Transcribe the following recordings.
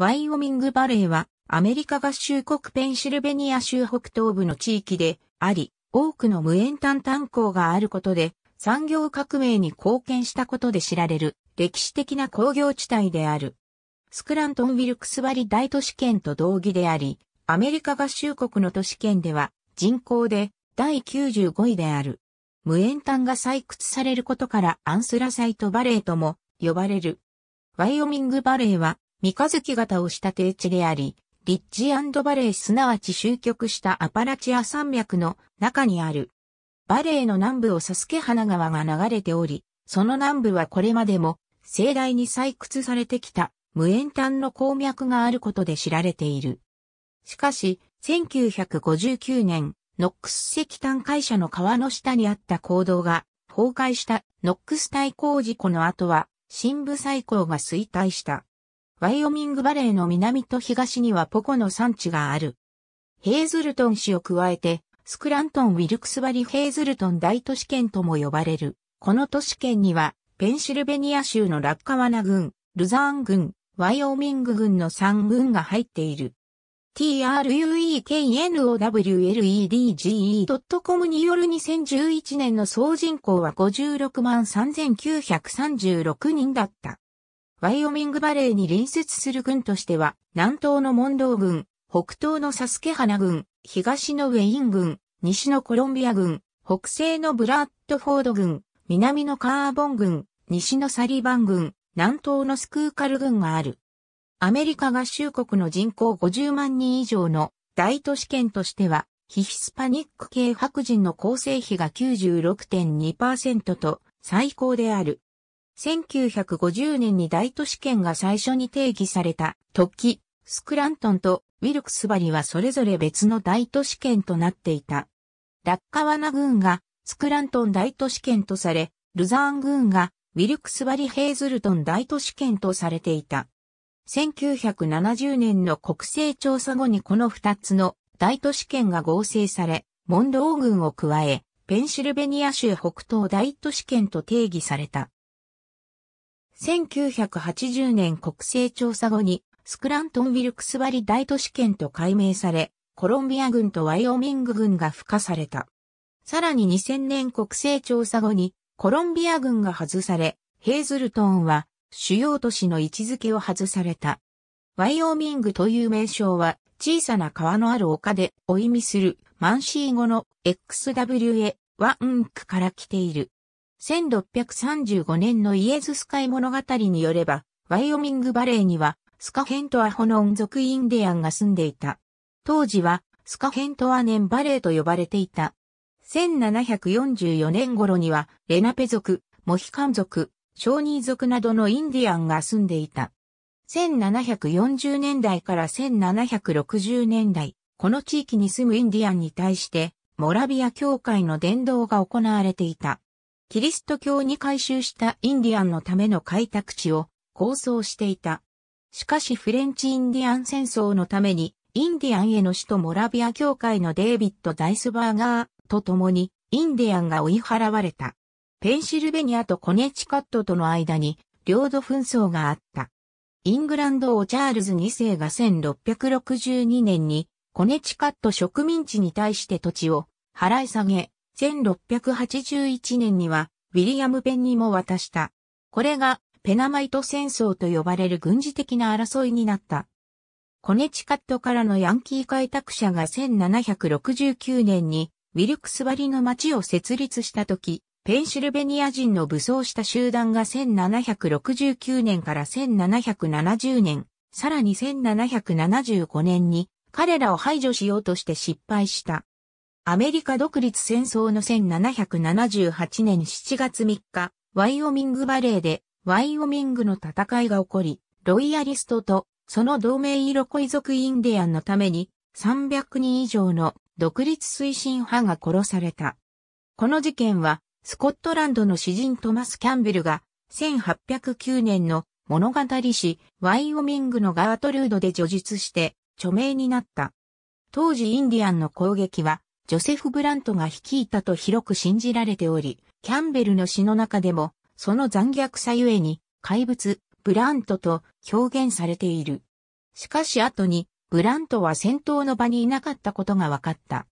ワイオミングバレーはアメリカ合衆国ペンシルベニア州北東部の地域であり、多くの無塩炭炭鉱があることで産業革命に貢献したことで知られる歴史的な工業地帯である。スクラントン・ウィルクスバリ大都市圏と同義であり、アメリカ合衆国の都市圏では人口で第95位である。無塩炭が採掘されることからアンスラサイトバレーとも呼ばれる。ワイオミングバレーは三日月型をした低地であり、リッジバレーすなわち終局したアパラチア山脈の中にある。バレーの南部をサスケ花川が流れており、その南部はこれまでも盛大に採掘されてきた無塩炭の鉱脈があることで知られている。しかし、1959年、ノックス石炭会社の川の下にあった坑道が崩壊したノックス対抗事故の後は、深部採鉱が衰退した。ワイオミングバレーの南と東にはポコの産地がある。ヘイズルトン市を加えて、スクラントン・ウィルクスバリ・ヘイズルトン大都市圏とも呼ばれる。この都市圏には、ペンシルベニア州のラッカワナ郡、ルザーン郡、ワイオミング郡の3郡が入っている。trueknowledge.com による2011年の総人口は56万3936人だった。ワイオミングバレーに隣接する軍としては、南東のモンロー軍、北東のサスケハナ軍、東のウェイン軍、西のコロンビア軍、北西のブラッドフォード軍、南のカーボン軍、西のサリバン軍、南東のスクーカル軍がある。アメリカ合衆国の人口50万人以上の大都市圏としては、ヒヒスパニック系白人の構成比が96.2%と最高である。1950年に大都市圏が最初に定義された、時、スクラントンとウィルクスバリはそれぞれ別の大都市圏となっていた。ラッカワナ軍がスクラントン大都市圏とされ、ルザーン軍がウィルクスバリ・ヘイズルトン大都市圏とされていた。1970年の国勢調査後にこの2つの大都市圏が合成され、モンロー軍を加え、ペンシルベニア州北東大都市圏と定義された。1980年国勢調査後に、スクラントン・ウィルクスバリ大都市圏と改名され、コロンビア軍とワイオミング軍が付加された。さらに2000年国勢調査後に、コロンビア軍が外され、ヘイズルトンは主要都市の位置づけを外された。ワイオミングという名称は小さな川のある丘でお意味するマンシー語の XWA ワンクから来ている。1635年のイエズス会物語によれば、ワイオミングバレーには、スカヘントアホノン族インディアンが住んでいた。当時は、スカヘントアネンバレーと呼ばれていた。1744年頃には、レナペ族、モヒカン族、ショーニー族などのインディアンが住んでいた。1740年代から1760年代、この地域に住むインディアンに対して、モラビア教会の伝道が行われていた。キリスト教に改修したインディアンのための開拓地を構想していた。しかしフレンチインディアン戦争のためにインディアンへの首都モラビア教会のデイビッド・ダイスバーガーと共にインディアンが追い払われた。ペンシルベニアとコネチカットとの間に領土紛争があった。イングランド王チャールズ2世が1662年にコネチカット植民地に対して土地を払い下げ、1681年にはウィリアム・ペンにも渡した。これがペナマイト戦争と呼ばれる軍事的な争いになった。コネチカットからのヤンキー開拓者が1769年にウィルクスバリの町を設立した時、ペンシルベニア人の武装した集団が1769年から1770年、さらに1775年に彼らを排除しようとして失敗した。アメリカ独立戦争の1778年7月3日、ワイオミングバレーでワイオミングの戦いが起こり、ロイヤリストとその同盟色恋族インディアンのために300人以上の独立推進派が殺された。この事件はスコットランドの詩人トマス・キャンベルが1809年の物語詩ワイオミングのガートルードで叙述して著名になった。当時インディアンの攻撃はジョセフ・ブラントが率いたと広く信じられており、キャンベルの詩の中でも、その残虐さゆえに、怪物、ブラントと表現されている。しかし後に、ブラントは戦闘の場にいなかったことが分かった。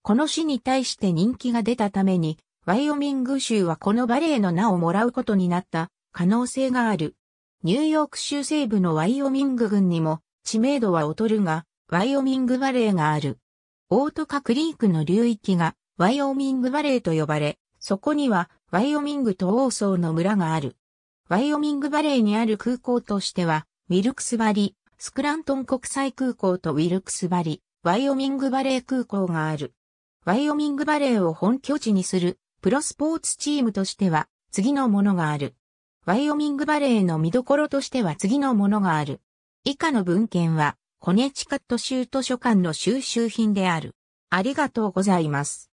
この詩に対して人気が出たために、ワイオミング州はこのバレエの名をもらうことになった可能性がある。ニューヨーク州西部のワイオミング郡にも知名度は劣るが、ワイオミングバレエがある。オートカクリークの流域がワイオミングバレーと呼ばれ、そこにはワイオミングと王層の村がある。ワイオミングバレーにある空港としては、ウィルクスバリ、スクラントン国際空港とウィルクスバリ、ワイオミングバレー空港がある。ワイオミングバレーを本拠地にするプロスポーツチームとしては次のものがある。ワイオミングバレーの見どころとしては次のものがある。以下の文献はコネチカット州図書館の収集品である。ありがとうございます。